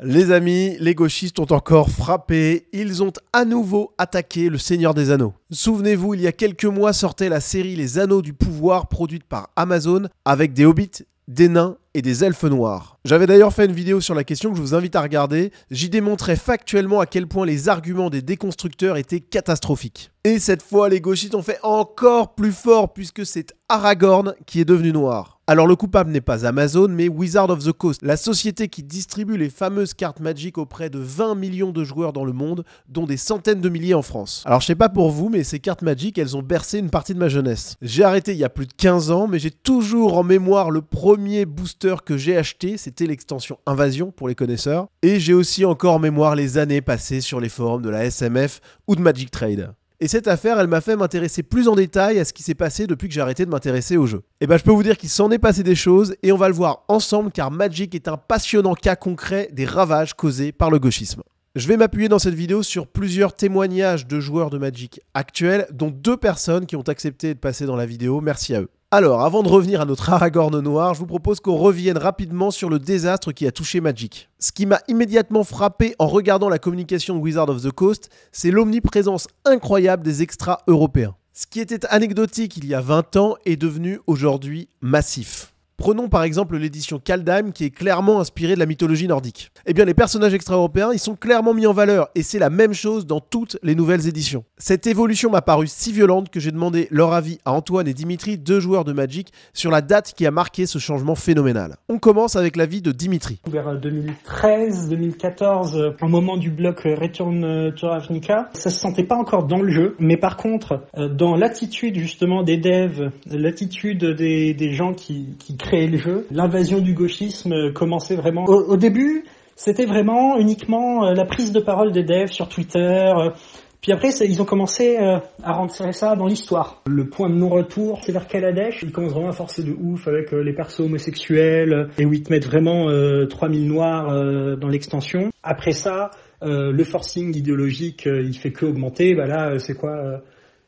Les amis, les gauchistes ont encore frappé, ils ont à nouveau attaqué le Seigneur des Anneaux. Souvenez-vous, il y a quelques mois sortait la série Les Anneaux du Pouvoir produite par Amazon avec des hobbits, des nains et des elfes noirs. J'avais d'ailleurs fait une vidéo sur la question que je vous invite à regarder, j'y démontrais factuellement à quel point les arguments des déconstructeurs étaient catastrophiques. Et cette fois, les gauchistes ont fait encore plus fort puisque c'est Aragorn qui est devenu noir. Alors le coupable n'est pas Amazon, mais Wizard of the Coast, la société qui distribue les fameuses cartes Magic auprès de 20 millions de joueurs dans le monde, dont des centaines de milliers en France. Alors je sais pas pour vous, mais ces cartes Magic, elles ont bercé une partie de ma jeunesse. J'ai arrêté il y a plus de 15 ans, mais j'ai toujours en mémoire le premier booster que j'ai acheté, c'était l'extension Invasion pour les connaisseurs, et j'ai aussi encore en mémoire les années passées sur les forums de la SMF ou de Magic Trade. Et cette affaire, elle m'a fait m'intéresser plus en détail à ce qui s'est passé depuis que j'ai arrêté de m'intéresser au jeu. Et eh bah ben, je peux vous dire qu'il s'en est passé des choses et on va le voir ensemble car Magic est un passionnant cas concret des ravages causés par le gauchisme. Je vais m'appuyer dans cette vidéo sur plusieurs témoignages de joueurs de Magic actuels, dont deux personnes qui ont accepté de passer dans la vidéo, merci à eux. Alors, avant de revenir à notre Aragorn noir, je vous propose qu'on revienne rapidement sur le désastre qui a touché Magic. Ce qui m'a immédiatement frappé en regardant la communication de Wizard of the Coast, c'est l'omniprésence incroyable des extra européens. Ce qui était anecdotique il y a 20 ans est devenu aujourd'hui massif. Prenons par exemple l'édition Kaldheim qui est clairement inspirée de la mythologie nordique. Eh bien les personnages extra-européens, ils sont clairement mis en valeur et c'est la même chose dans toutes les nouvelles éditions. Cette évolution m'a paru si violente que j'ai demandé leur avis à Antoine et Dimitri, deux joueurs de Magic, sur la date qui a marqué ce changement phénoménal. On commence avec l'avis de Dimitri. Vers 2013, 2014, au moment du bloc euh, Return euh, to Ravnica, ça se sentait pas encore dans le jeu, mais par contre, euh, dans l'attitude justement des devs, l'attitude des, gens qui créent créer le jeu. L'invasion du gauchisme commençait vraiment. Au, début, c'était vraiment uniquement euh, la prise de parole des devs sur Twitter. Euh. Puis après, ils ont commencé euh, à rentrer ça dans l'histoire. Le point de non-retour, c'est vers Kaladesh. Ils commencent vraiment à forcer de ouf avec les persos homosexuels, et où ils te mettent vraiment 3000 noirs dans l'extension. Après ça, le forcing idéologique, il fait que augmenter. Bah là, c'est quoi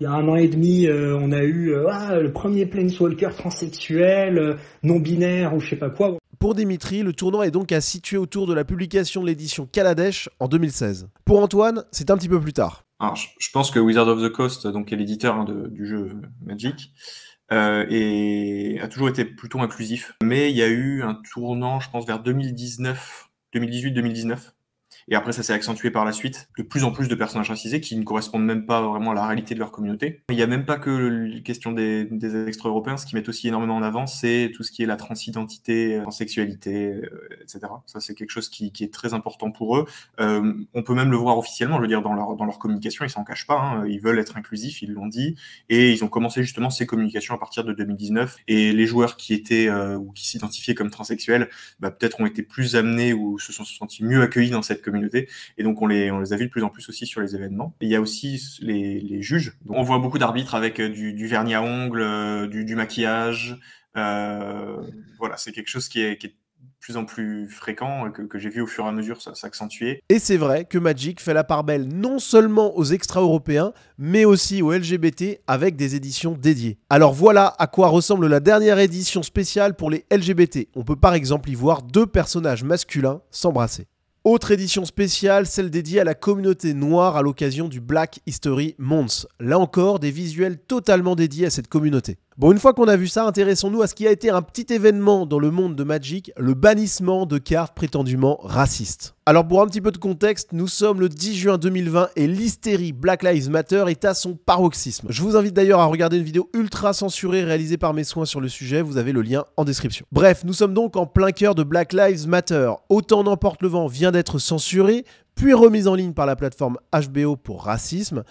il y a un an et demi, euh, on a eu euh, ah, le premier planeswalker transsexuel, euh, non-binaire ou je sais pas quoi. Pour Dimitri, le tournant est donc à situer autour de la publication de l'édition Kaladesh en 2016. Pour Antoine, c'est un petit peu plus tard. je pense que Wizard of the Coast, donc est l'éditeur hein, du jeu Magic, et a toujours été plutôt inclusif. Mais il y a eu un tournant, je pense, vers 2019, 2018-2019, et après, ça s'est accentué par la suite. De plus en plus de personnages racisés qui ne correspondent même pas vraiment à la réalité de leur communauté. Il n'y a même pas que la question des, des extra-européens. Ce qui met aussi énormément en avant, c'est tout ce qui est la transidentité, transsexualité, euh, etc. Euh, ça, c'est quelque chose qui, qui, est très important pour eux. Euh, on peut même le voir officiellement, je veux dire, dans leur, dans leur communication, ils s'en cachent pas. Hein. Ils veulent être inclusifs, ils l'ont dit. Et ils ont commencé justement ces communications à partir de 2019. Et les joueurs qui étaient euh, ou qui s'identifiaient comme transsexuels, bah, peut-être ont été plus amenés ou se sont sentis mieux accueillis dans cette communauté et donc, on les, on les a vus de plus en plus aussi sur les événements. Et il y a aussi les, juges. on voit beaucoup d'arbitres avec euh, du, vernis à ongles, euh, du, maquillage. Euh, voilà, c'est quelque chose qui est, qui plus en plus fréquent que, que j'ai vu au fur et à mesure s'accentuer. Et c'est vrai que Magic fait la part belle non seulement aux extra-européens, mais aussi aux LGBT avec des éditions dédiées. Alors voilà à quoi ressemble la dernière édition spéciale pour les LGBT. On peut par exemple y voir deux personnages masculins s'embrasser. Autre édition spéciale, celle dédiée à la communauté noire à l'occasion du Black History Month. Là encore, des visuels totalement dédiés à cette communauté. Bon, une fois qu'on a vu ça, intéressons-nous à ce qui a été un petit événement dans le monde de Magic, le bannissement de cartes prétendument racistes. Alors pour un petit peu de contexte, nous sommes le 10 juin 2020 et l'hystérie Black Lives Matter est à son paroxysme. Je vous invite d'ailleurs à regarder une vidéo ultra censurée réalisée par mes soins sur le sujet, vous avez le lien en description. Bref, nous sommes donc en plein cœur de Black Lives Matter. Autant n'emporte le vent vient d'être censuré, puis remise en ligne par la plateforme HBO pour racisme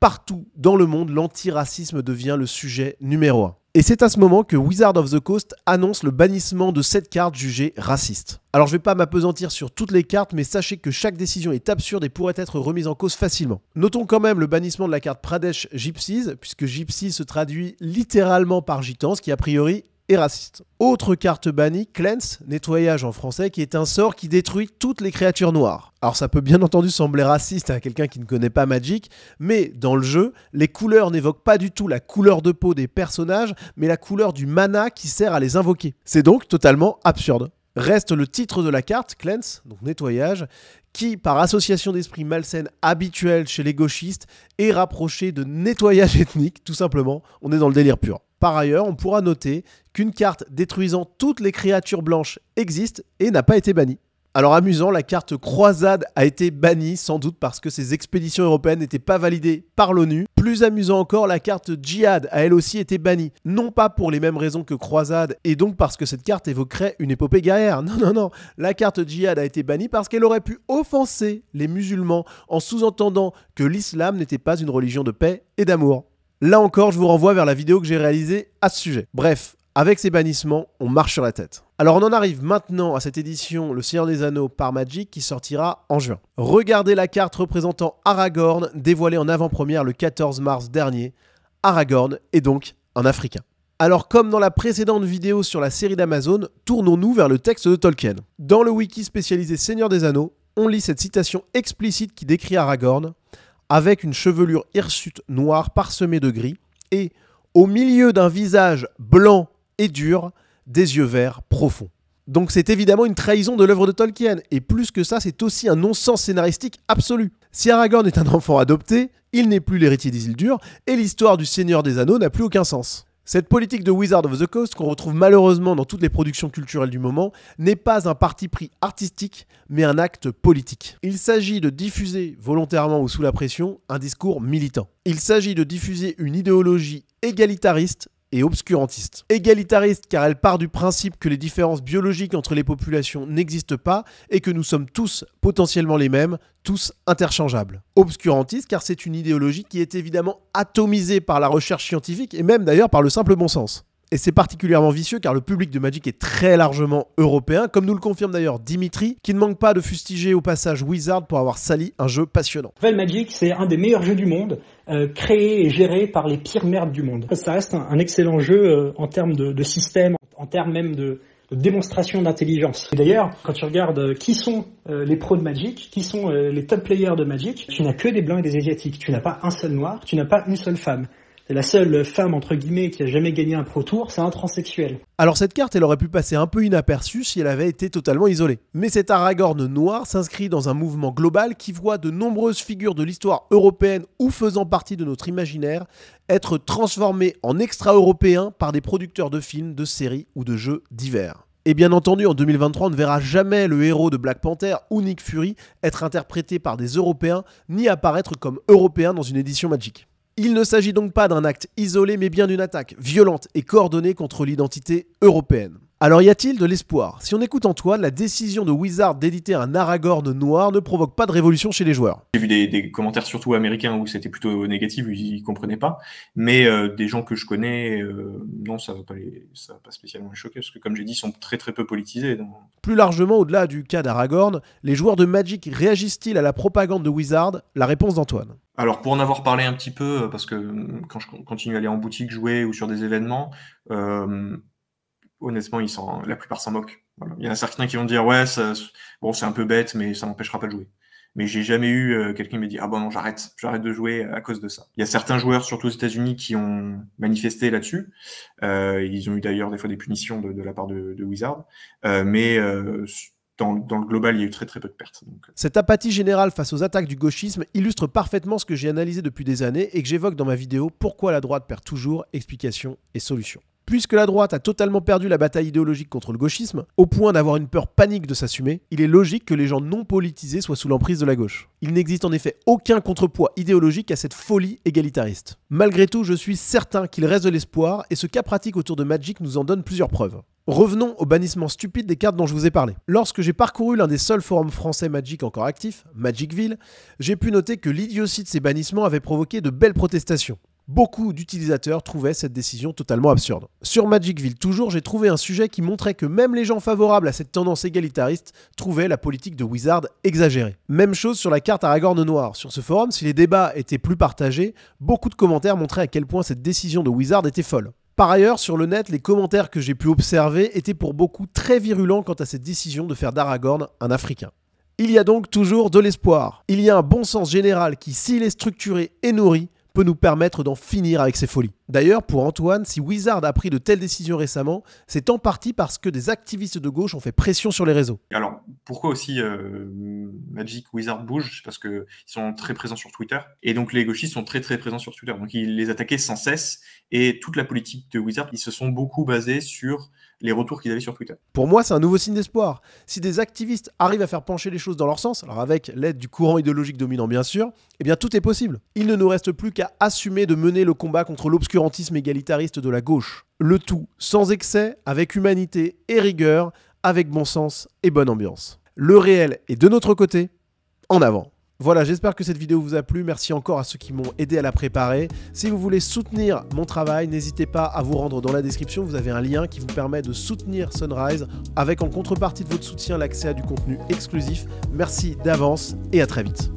partout dans le monde, l'antiracisme devient le sujet numéro un. Et c'est à ce moment que Wizard of the Coast annonce le bannissement de cette carte jugée raciste. Alors je vais pas m'apesantir sur toutes les cartes, mais sachez que chaque décision est absurde et pourrait être remise en cause facilement. Notons quand même le bannissement de la carte Pradesh Gypsies, puisque Gypsies se traduit littéralement par gitan, ce qui a priori raciste. Autre carte bannie, Cleanse, nettoyage en français, qui est un sort qui détruit toutes les créatures noires. Alors ça peut bien entendu sembler raciste à quelqu'un qui ne connaît pas Magic, mais dans le jeu, les couleurs n'évoquent pas du tout la couleur de peau des personnages, mais la couleur du mana qui sert à les invoquer. C'est donc totalement absurde. Reste le titre de la carte, Cleanse, donc nettoyage, qui, par association d'esprit malsaine habituelle chez les gauchistes, est rapproché de nettoyage ethnique, tout simplement, on est dans le délire pur. Par ailleurs, on pourra noter qu'une carte détruisant toutes les créatures blanches existe et n'a pas été bannie. Alors amusant, la carte croisade a été bannie, sans doute parce que ses expéditions européennes n'étaient pas validées par l'ONU. Plus amusant encore, la carte djihad a elle aussi été bannie. Non pas pour les mêmes raisons que croisade, et donc parce que cette carte évoquerait une épopée guerrière. Non, non, non. La carte djihad a été bannie parce qu'elle aurait pu offenser les musulmans en sous-entendant que l'islam n'était pas une religion de paix et d'amour. Là encore, je vous renvoie vers la vidéo que j'ai réalisée à ce sujet. Bref, avec ces bannissements, on marche sur la tête. Alors on en arrive maintenant à cette édition Le Seigneur des Anneaux par Magic qui sortira en juin. Regardez la carte représentant Aragorn dévoilée en avant-première le 14 mars dernier. Aragorn est donc un Africain. Alors comme dans la précédente vidéo sur la série d'Amazon, tournons-nous vers le texte de Tolkien. Dans le wiki spécialisé Seigneur des Anneaux, on lit cette citation explicite qui décrit Aragorn avec une chevelure hirsute noire parsemée de gris, et, au milieu d'un visage blanc et dur, des yeux verts profonds. Donc c'est évidemment une trahison de l'œuvre de Tolkien, et plus que ça, c'est aussi un non-sens scénaristique absolu. Si Aragorn est un enfant adopté, il n'est plus l'héritier d'Isildur, et l'histoire du Seigneur des Anneaux n'a plus aucun sens. Cette politique de Wizard of the Coast, qu'on retrouve malheureusement dans toutes les productions culturelles du moment, n'est pas un parti pris artistique, mais un acte politique. Il s'agit de diffuser, volontairement ou sous la pression, un discours militant. Il s'agit de diffuser une idéologie égalitariste et obscurantiste. Égalitariste car elle part du principe que les différences biologiques entre les populations n'existent pas et que nous sommes tous potentiellement les mêmes, tous interchangeables. Obscurantiste car c'est une idéologie qui est évidemment atomisée par la recherche scientifique et même d'ailleurs par le simple bon sens. Et c'est particulièrement vicieux car le public de Magic est très largement européen, comme nous le confirme d'ailleurs Dimitri, qui ne manque pas de fustiger au passage Wizard pour avoir sali un jeu passionnant. Val Magic, c'est un des meilleurs jeux du monde, euh, créé et géré par les pires merdes du monde. Ça reste un, excellent jeu euh, en termes de, système, en termes même de, démonstration d'intelligence. d'ailleurs, quand tu regardes euh, qui sont les pros de Magic, qui sont les top players de Magic, tu n'as que des blancs et des asiatiques, tu n'as pas un seul noir, tu n'as pas une seule femme. C'est la seule femme, entre guillemets, qui a jamais gagné un Pro Tour, c'est un transsexuel. Alors cette carte, elle aurait pu passer un peu inaperçue si elle avait été totalement isolée. Mais cet Aragorn noir s'inscrit dans un mouvement global qui voit de nombreuses figures de l'histoire européenne ou faisant partie de notre imaginaire être transformées en extra-européens par des producteurs de films, de séries ou de jeux divers. Et bien entendu, en 2023, on ne verra jamais le héros de Black Panther ou Nick Fury être interprété par des Européens ni apparaître comme Européen dans une édition Magic. Il ne s'agit donc pas d'un acte isolé, mais bien d'une attaque violente et coordonnée contre l'identité européenne. Alors y a-t-il de l'espoir Si on écoute Antoine, la décision de Wizard d'éditer un Aragorn noir ne provoque pas de révolution chez les joueurs. J'ai vu des, commentaires surtout américains où c'était plutôt négatif, ils comprenaient pas. Mais euh, des gens que je connais, euh, non, ça va pas va pas spécialement les choquer parce que comme j'ai dit, ils sont très très peu politisés. Plus largement, au-delà du cas d'Aragorn, les joueurs de Magic réagissent-ils à la propagande de Wizard La réponse d'Antoine. Alors pour en avoir parlé un petit peu, euh, parce que euh, quand je continue à aller en boutique jouer ou sur des événements, euh, honnêtement, ils la plupart s'en moquent. Il y en a certains qui vont dire ouais, bon c'est un peu bête, mais ça m'empêchera pas de jouer. Mais j'ai jamais eu quelqu'un qui me dit ah bon non j'arrête, j'arrête de jouer à cause de ça. Il y a certains joueurs, surtout aux États-Unis, qui ont manifesté là-dessus. ils ont eu d'ailleurs des fois des punitions de, la part de, de Wizard, mais dans, le global, il y a eu très très peu de pertes. Euh. Cette apathie générale face aux attaques du gauchisme illustre parfaitement ce que j'ai analysé depuis des années et que j'évoque dans ma vidéo Pourquoi la droite perd toujours Explications et solutions. Puisque la droite a totalement perdu la bataille idéologique contre le gauchisme, au point d'avoir une peur panique de s'assumer, il est logique que les gens non politisés soient sous l'emprise de la gauche. Il n'existe en effet aucun contrepoids idéologique à cette folie égalitariste. Malgré tout, je suis certain qu'il reste de l'espoir, et ce cas pratique autour de Magic nous en donne plusieurs preuves. Revenons au bannissement stupide des cartes dont je vous ai parlé. Lorsque j'ai parcouru l'un des seuls forums français Magic encore actifs, Magicville, j'ai pu noter que l'idiotie de ces bannissements avait provoqué de belles protestations. Beaucoup d'utilisateurs trouvaient cette décision totalement absurde. Sur Magicville, toujours, j'ai trouvé un sujet qui montrait que même les gens favorables à cette tendance égalitariste trouvaient la politique de Wizard exagérée. Même chose sur la carte Aragorn Noir. Sur ce forum, si les débats étaient plus partagés, beaucoup de commentaires montraient à quel point cette décision de Wizard était folle. Par ailleurs, sur le net, les commentaires que j'ai pu observer étaient pour beaucoup très virulents quant à cette décision de faire d'Aragorn un Africain. Il y a donc toujours de l'espoir. Il y a un bon sens général qui, s'il est structuré et nourri, peut nous permettre d'en finir avec ces folies. D'ailleurs, pour Antoine, si Wizard a pris de telles décisions récemment, c'est en partie parce que des activistes de gauche ont fait pression sur les réseaux. Alors, pourquoi aussi euh, Magic Wizard bouge Parce qu'ils sont très présents sur Twitter. Et donc, les gauchistes sont très très présents sur Twitter. Donc, ils les attaquaient sans cesse. Et toute la politique de Wizard, ils se sont beaucoup basés sur les retours qu'ils avaient sur Twitter. Pour moi, c'est un nouveau signe d'espoir. Si des activistes arrivent à faire pencher les choses dans leur sens, alors avec l'aide du courant idéologique dominant bien sûr, eh bien tout est possible. Il ne nous reste plus qu'à assumer de mener le combat contre l'obscur égalitariste de la gauche. Le tout sans excès, avec humanité et rigueur, avec bon sens et bonne ambiance. Le réel est de notre côté, en avant. Voilà, j'espère que cette vidéo vous a plu. Merci encore à ceux qui m'ont aidé à la préparer. Si vous voulez soutenir mon travail, n'hésitez pas à vous rendre dans la description. Vous avez un lien qui vous permet de soutenir Sunrise avec en contrepartie de votre soutien l'accès à du contenu exclusif. Merci d'avance et à très vite.